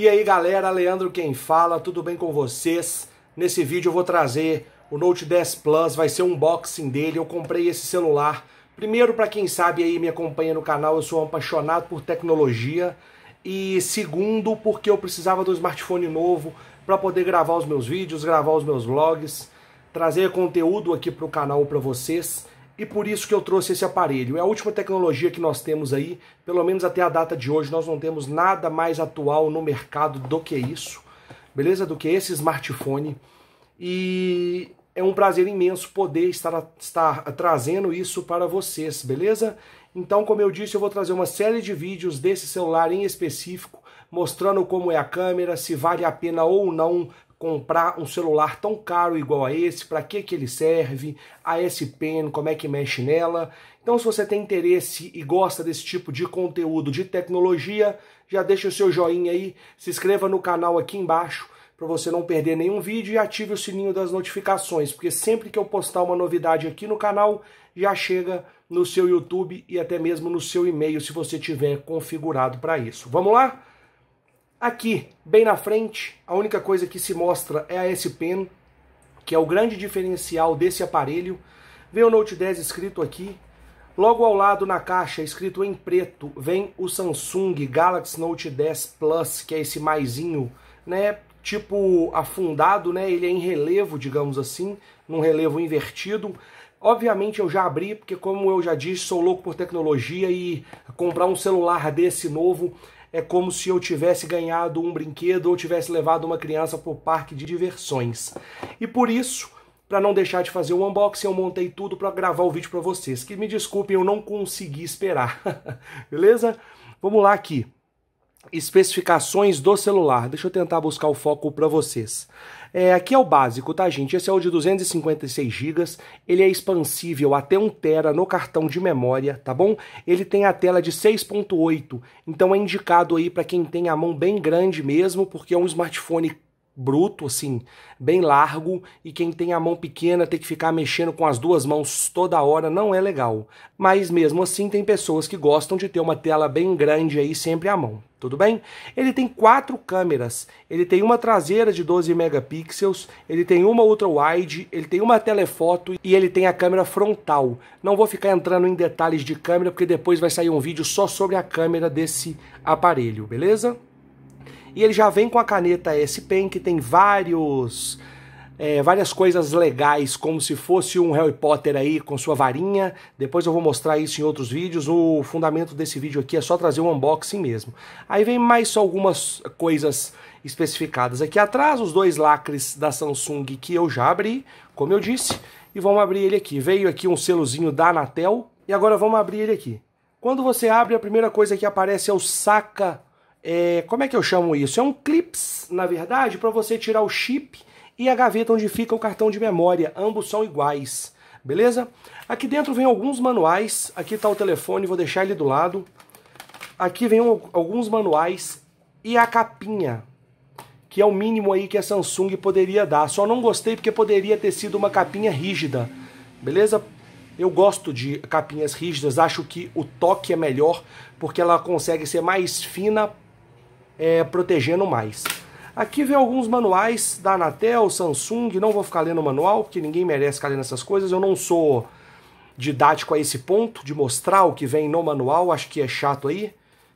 E aí galera, Leandro quem fala, tudo bem com vocês? Nesse vídeo eu vou trazer o Note 10 Plus, vai ser um unboxing dele, eu comprei esse celular. Primeiro, para quem sabe aí me acompanha no canal, eu sou um apaixonado por tecnologia. E segundo, porque eu precisava do smartphone novo para poder gravar os meus vídeos, gravar os meus vlogs, trazer conteúdo aqui para o canal para vocês e por isso que eu trouxe esse aparelho. É a última tecnologia que nós temos aí, pelo menos até a data de hoje, nós não temos nada mais atual no mercado do que isso, beleza? Do que esse smartphone. E é um prazer imenso poder estar, estar trazendo isso para vocês, beleza? Então, como eu disse, eu vou trazer uma série de vídeos desse celular em específico, mostrando como é a câmera, se vale a pena ou não comprar um celular tão caro igual a esse, para que, que ele serve, a S-Pen, como é que mexe nela. Então, se você tem interesse e gosta desse tipo de conteúdo de tecnologia, já deixa o seu joinha aí, se inscreva no canal aqui embaixo para você não perder nenhum vídeo e ative o sininho das notificações, porque sempre que eu postar uma novidade aqui no canal, já chega no seu YouTube e até mesmo no seu e-mail, se você tiver configurado para isso. Vamos lá? Aqui, bem na frente, a única coisa que se mostra é a S Pen, que é o grande diferencial desse aparelho. Vem o Note 10 escrito aqui. Logo ao lado, na caixa, escrito em preto, vem o Samsung Galaxy Note 10 Plus, que é esse maisinho, né? Tipo afundado, né? Ele é em relevo, digamos assim, num relevo invertido. Obviamente eu já abri, porque como eu já disse, sou louco por tecnologia e comprar um celular desse novo é como se eu tivesse ganhado um brinquedo ou tivesse levado uma criança para o parque de diversões. E por isso, para não deixar de fazer o unboxing, eu montei tudo para gravar o vídeo para vocês. Que me desculpem, eu não consegui esperar. Beleza? Vamos lá aqui. Especificações do celular. Deixa eu tentar buscar o foco para vocês. É, aqui é o básico, tá, gente? Esse é o de 256 GB, ele é expansível até 1 TB no cartão de memória, tá bom? Ele tem a tela de 6.8, então é indicado aí para quem tem a mão bem grande mesmo, porque é um smartphone bruto, assim, bem largo, e quem tem a mão pequena tem que ficar mexendo com as duas mãos toda hora, não é legal. Mas mesmo assim tem pessoas que gostam de ter uma tela bem grande aí sempre à mão. Tudo bem? Ele tem quatro câmeras. Ele tem uma traseira de 12 megapixels, ele tem uma ultra wide, ele tem uma telefoto e ele tem a câmera frontal. Não vou ficar entrando em detalhes de câmera porque depois vai sair um vídeo só sobre a câmera desse aparelho, beleza? E ele já vem com a caneta S-Pen, que tem vários... É, várias coisas legais, como se fosse um Harry Potter aí com sua varinha. Depois eu vou mostrar isso em outros vídeos. O fundamento desse vídeo aqui é só trazer um unboxing mesmo. Aí vem mais algumas coisas especificadas aqui atrás, os dois lacres da Samsung que eu já abri, como eu disse, e vamos abrir ele aqui. Veio aqui um selozinho da Anatel e agora vamos abrir ele aqui. Quando você abre, a primeira coisa que aparece é o saca é, como é que eu chamo isso? É um clips, na verdade, para você tirar o chip e a gaveta onde fica o cartão de memória. Ambos são iguais, beleza? Aqui dentro vem alguns manuais. Aqui está o telefone, vou deixar ele do lado. Aqui vem um, alguns manuais e a capinha, que é o mínimo aí que a Samsung poderia dar. Só não gostei porque poderia ter sido uma capinha rígida, beleza? Eu gosto de capinhas rígidas, acho que o toque é melhor porque ela consegue ser mais fina é, protegendo mais. Aqui vem alguns manuais da Anatel, Samsung, não vou ficar lendo o manual, porque ninguém merece ficar lendo essas coisas. Eu não sou didático a esse ponto de mostrar o que vem no manual, acho que é chato aí,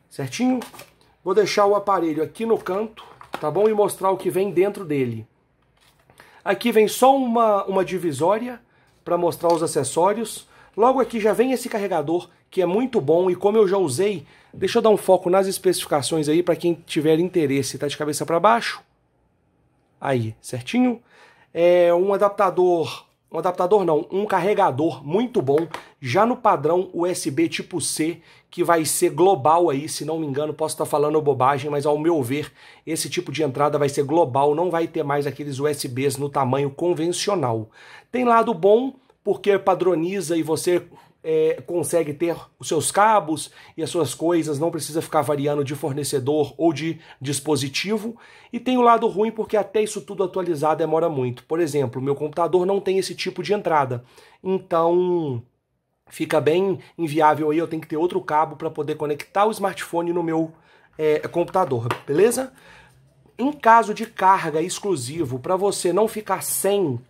certinho? Vou deixar o aparelho aqui no canto, tá bom? E mostrar o que vem dentro dele. Aqui vem só uma, uma divisória para mostrar os acessórios. Logo aqui já vem esse carregador que é muito bom e como eu já usei, deixa eu dar um foco nas especificações aí para quem tiver interesse. Tá de cabeça para baixo? Aí, certinho? É um adaptador, um adaptador não, um carregador muito bom, já no padrão USB tipo C, que vai ser global aí, se não me engano, posso estar tá falando bobagem, mas ao meu ver, esse tipo de entrada vai ser global, não vai ter mais aqueles USBs no tamanho convencional. Tem lado bom, porque padroniza e você é, consegue ter os seus cabos e as suas coisas, não precisa ficar variando de fornecedor ou de dispositivo. E tem o lado ruim, porque até isso tudo atualizado demora muito. Por exemplo, meu computador não tem esse tipo de entrada, então fica bem inviável aí. Eu tenho que ter outro cabo para poder conectar o smartphone no meu é, computador, beleza? Em caso de carga exclusivo, para você não ficar sem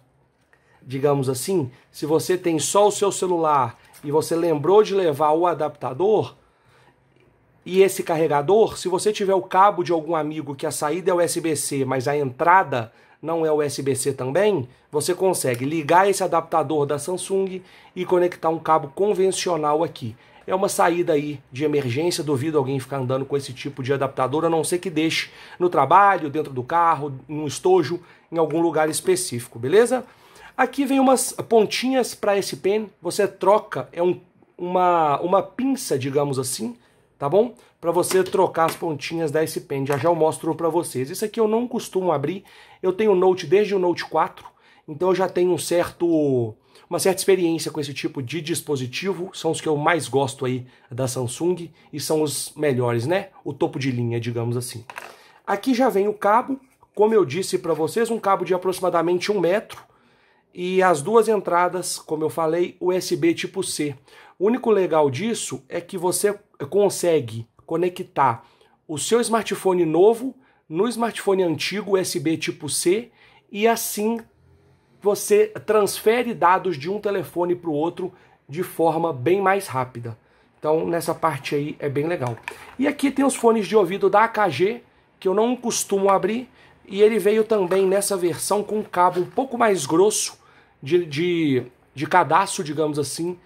digamos assim, se você tem só o seu celular e você lembrou de levar o adaptador e esse carregador, se você tiver o cabo de algum amigo que a saída é USB-C, mas a entrada não é USB-C também, você consegue ligar esse adaptador da Samsung e conectar um cabo convencional aqui. É uma saída aí de emergência, duvido alguém ficar andando com esse tipo de adaptador, a não ser que deixe no trabalho, dentro do carro, num estojo, em algum lugar específico, beleza? Aqui vem umas pontinhas para esse pen, você troca, é um, uma, uma pinça, digamos assim, tá bom? Para você trocar as pontinhas da S Pen, já já eu mostro para vocês. Isso aqui eu não costumo abrir, eu tenho Note desde o Note 4, então eu já tenho um certo, uma certa experiência com esse tipo de dispositivo, são os que eu mais gosto aí da Samsung e são os melhores, né? O topo de linha, digamos assim. Aqui já vem o cabo, como eu disse para vocês, um cabo de aproximadamente um metro, e as duas entradas, como eu falei, USB tipo C. O único legal disso é que você consegue conectar o seu smartphone novo no smartphone antigo USB tipo C e assim você transfere dados de um telefone para o outro de forma bem mais rápida. Então, nessa parte aí é bem legal. E aqui tem os fones de ouvido da AKG, que eu não costumo abrir, e ele veio também nessa versão com um cabo um pouco mais grosso de, de, de cadastro, digamos assim,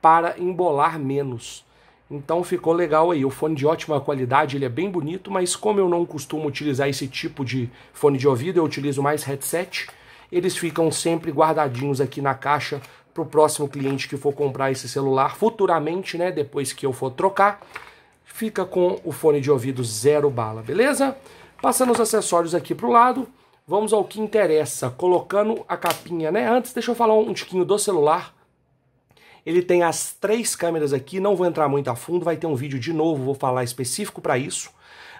para embolar menos. Então ficou legal aí. O fone de ótima qualidade, ele é bem bonito, mas como eu não costumo utilizar esse tipo de fone de ouvido, eu utilizo mais headset. Eles ficam sempre guardadinhos aqui na caixa para o próximo cliente que for comprar esse celular futuramente, né? Depois que eu for trocar, fica com o fone de ouvido zero bala, beleza? Passando os acessórios aqui para o lado, Vamos ao que interessa, colocando a capinha, né? Antes, deixa eu falar um tiquinho do celular. Ele tem as três câmeras aqui, não vou entrar muito a fundo, vai ter um vídeo de novo, vou falar específico para isso.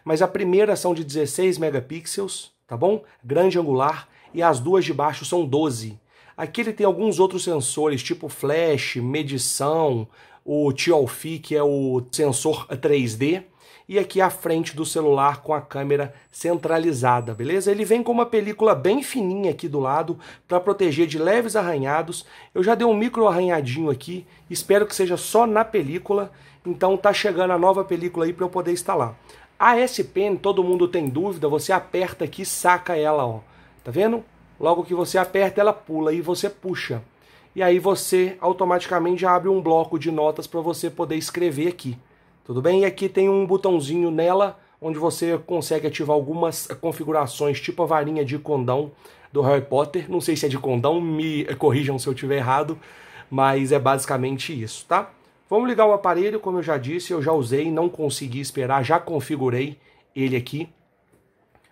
Mas a primeira são de 16 megapixels, tá bom? Grande angular, e as duas de baixo são 12. Aqui ele tem alguns outros sensores, tipo flash, medição, o TIOLFI, que é o sensor 3D, e aqui à frente do celular com a câmera centralizada, beleza? Ele vem com uma película bem fininha aqui do lado para proteger de leves arranhados. Eu já dei um micro arranhadinho aqui, espero que seja só na película, então tá chegando a nova película aí para eu poder instalar. A S-Pen, todo mundo tem dúvida, você aperta aqui, saca ela, ó. Tá vendo? Logo que você aperta, ela pula e você puxa. E aí você automaticamente abre um bloco de notas para você poder escrever aqui tudo bem? E aqui tem um botãozinho nela onde você consegue ativar algumas configurações, tipo a varinha de condão do Harry Potter. Não sei se é de condão, me corrijam se eu tiver errado, mas é basicamente isso, tá? Vamos ligar o aparelho, como eu já disse, eu já usei, não consegui esperar, já configurei ele aqui.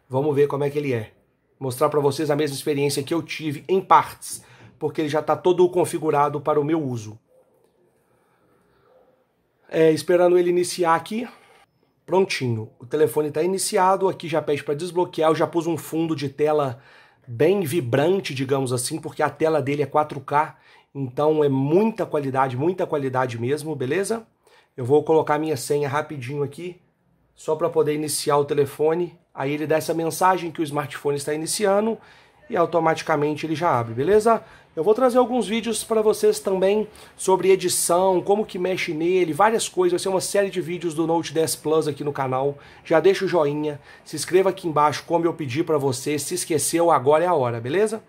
Vamos ver como é que ele é. Mostrar para vocês a mesma experiência que eu tive em partes, porque ele já está todo configurado para o meu uso. É, esperando ele iniciar aqui. Prontinho, o telefone está iniciado, aqui já pede para desbloquear, eu já pus um fundo de tela bem vibrante, digamos assim, porque a tela dele é 4K, então é muita qualidade, muita qualidade mesmo, beleza? Eu vou colocar minha senha rapidinho aqui, só para poder iniciar o telefone. Aí ele dá essa mensagem que o smartphone está iniciando e automaticamente ele já abre, beleza? Eu vou trazer alguns vídeos para vocês também sobre edição, como que mexe nele, várias coisas. Vai ser uma série de vídeos do Note 10 Plus aqui no canal. Já deixa o joinha, se inscreva aqui embaixo como eu pedi para você. Se esqueceu, agora é a hora, beleza?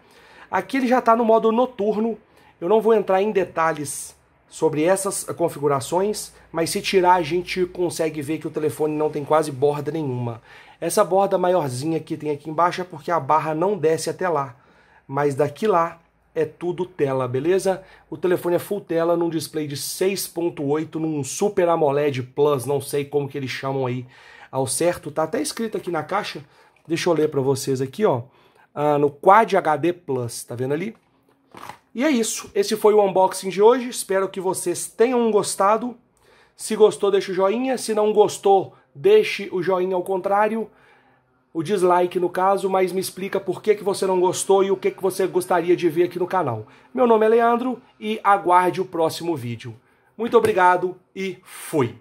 Aqui ele já está no modo noturno. Eu não vou entrar em detalhes sobre essas configurações, mas se tirar a gente consegue ver que o telefone não tem quase borda nenhuma. Essa borda maiorzinha que tem aqui embaixo é porque a barra não desce até lá, mas daqui lá é tudo tela, beleza? O telefone é full tela num display de 6.8 num Super AMOLED Plus, não sei como que eles chamam aí ao certo, tá até escrito aqui na caixa. Deixa eu ler para vocês aqui, ó. Ah, no Quad HD Plus, tá vendo ali? E é isso. Esse foi o unboxing de hoje. Espero que vocês tenham gostado. Se gostou, deixa o joinha. Se não gostou, deixe o joinha ao contrário, o dislike no caso, mas me explica por que, que você não gostou e o que, que você gostaria de ver aqui no canal. Meu nome é Leandro e aguarde o próximo vídeo. Muito obrigado e fui!